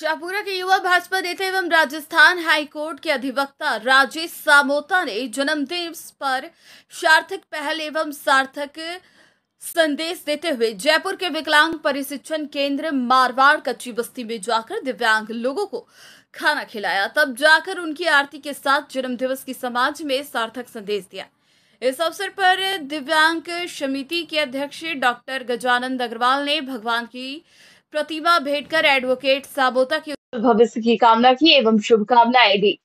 शाहपुरा के युवा भाजपा नेता एवं राजस्थान हाईकोर्ट के अधिवक्ता राजेश सामोता ने जन्मदिन पर सार्थक पहल एवं सार्थक संदेश देते हुए जयपुर के विकलांग परिशिक्षण केंद्र मारवाड़ कच्ची बस्ती में जाकर दिव्यांग लोगों को खाना खिलाया तब जाकर उनकी आरती के साथ जन्म दिवस की समाज में सार्थक संदेश दिया इस अवसर पर दिव्यांग समिति के अध्यक्ष डॉक्टर गजानंद अग्रवाल ने भगवान की प्रतिभा भेटकर एडवोकेट साबोता की भविष्य की कामना की एवं शुभकामनाएं दी